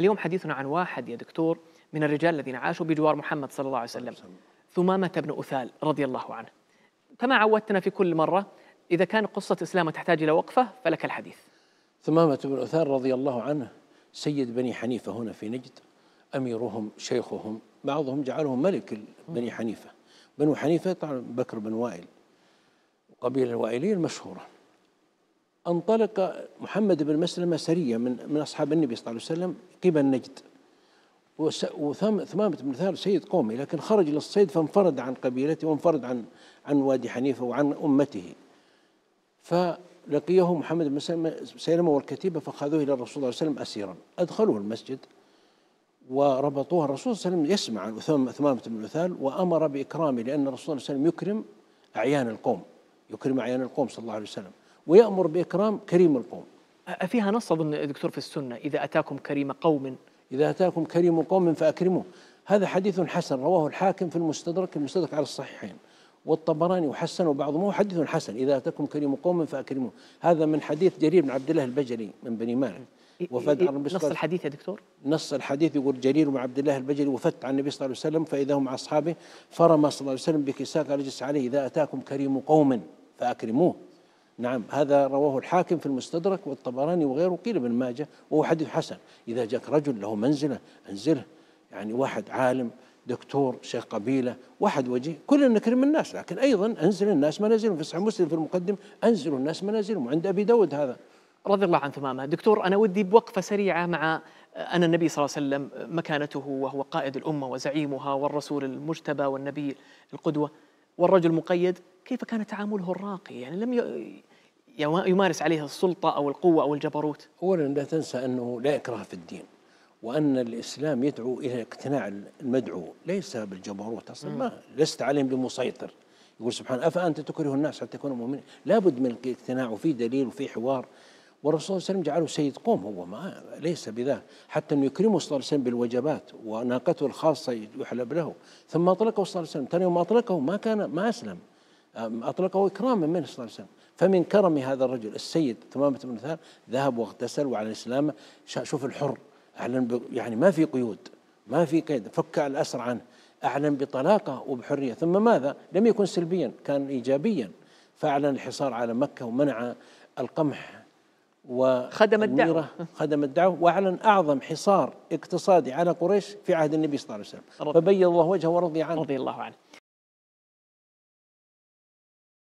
اليوم حديثنا عن واحد يا دكتور من الرجال الذين عاشوا بجوار محمد صلى الله عليه وسلم ثمامة بن أثال رضي الله عنه كما عودتنا في كل مرة إذا كان قصة إسلامه تحتاج إلى وقفة فلك الحديث ثمامة بن أثال رضي الله عنه سيد بني حنيفة هنا في نجد أميرهم شيخهم بعضهم جعله ملك بني حنيفة بنو حنيفة طبعا بكر بن وائل قبيلة الوائلية المشهورة انطلق محمد بن مسلمة سرية من من أصحاب النبي صلى الله عليه وسلم قبل نجد وثمامة بن ثابت سيد قومه لكن خرج للصيد فانفرد عن قبيلته وانفرد عن عن وادي حنيفة وعن أمته فلقيه محمد بن سلمة والكتيبة فأخذوه إلى الرسول صلى الله عليه وسلم أسيرا أدخلوه المسجد وربطوه الرسول صلى الله عليه وسلم يسمع عن ثمامة بن أثال وأمر بإكرامه لأن الرسول صلى الله عليه وسلم يكرم أعيان القوم يكرم أعيان القوم صلى الله عليه وسلم ويأمر بإكرام كريم القوم فيها نص أظن دكتور في السنة إذا أتاكم كريم قوم إذا أتاكم كريم قوم فأكرموه هذا حديث حسن رواه الحاكم في المستدرك المستدرك على الصحيحين والطبراني وحسن وبعضهم هو حديث حسن إذا أتاكم كريم قوم فأكرموه هذا من حديث جرير بن عبد الله البجلي من بني مالك وفد عن النبي نص الحديث يا دكتور نص الحديث يقول جرير بن عبد الله البجلي وفدت عن النبي صلى الله عليه وسلم فإذا هم أصحابه فرمى صلى الله عليه وسلم بكساء قال اجلس عليه إذا أتاكم كريم قوم فأكرموه نعم هذا رواه الحاكم في المستدرك والطبراني وغيره قيل ابن ماجه وهو حديث حسن إذا جاك رجل له منزلة انزله يعني واحد عالم دكتور شيخ قبيلة واحد وجيه كلنا نكرم الناس لكن أيضا أنزل الناس منازلهم في صحيح مسلم في المقدم أنزلوا الناس منازلهم وعند أبي داود هذا رضي الله عن ثمامه دكتور أنا ودي بوقفة سريعة مع أن النبي صلى الله عليه وسلم مكانته وهو قائد الأمة وزعيمها والرسول المجتبى والنبي القدوة والرجل مقيد كيف كان تعامله الراقي يعني لم يمارس عليه السلطة أو القوة أو الجبروت أولا لا تنسى أنه لا إكراه في الدين وأن الإسلام يدعو إلى اقتناع المدعو ليس بالجبروت أصلا ما لست عليهم بمسيطر يقول سبحانه أفأنت تكره الناس حتى يكونوا مؤمنين لابد من الاقتناع وفي دليل وفي حوار والرسول صلى الله عليه وسلم جعله سيد قوم هو ما ليس بذا حتى انه يكرمه صلى الله عليه وسلم بالوجبات وناقته الخاصه يحلب له ثم اطلقه صلى الله عليه وسلم ثاني يوم اطلقه ما كان ما اسلم أطلقه إكراما منه صلى الله عليه وسلم فمن كرم هذا الرجل السيد ثمامة بن ثال ذهب واغتسل وعلى الإسلام شوف الحر أعلن يعني ما في قيود ما في قيد فك الأسر عنه أعلن بطلاقة وبحرية ثم ماذا لم يكن سلبيا كان إيجابيا فأعلن الحصار على مكة ومنع القمح وخدم الدعوة خدم الدعوة وأعلن أعظم حصار اقتصادي على قريش في عهد النبي صلى الله عليه وسلم فبين الله وجهه ورضي عنه رضي الله عنه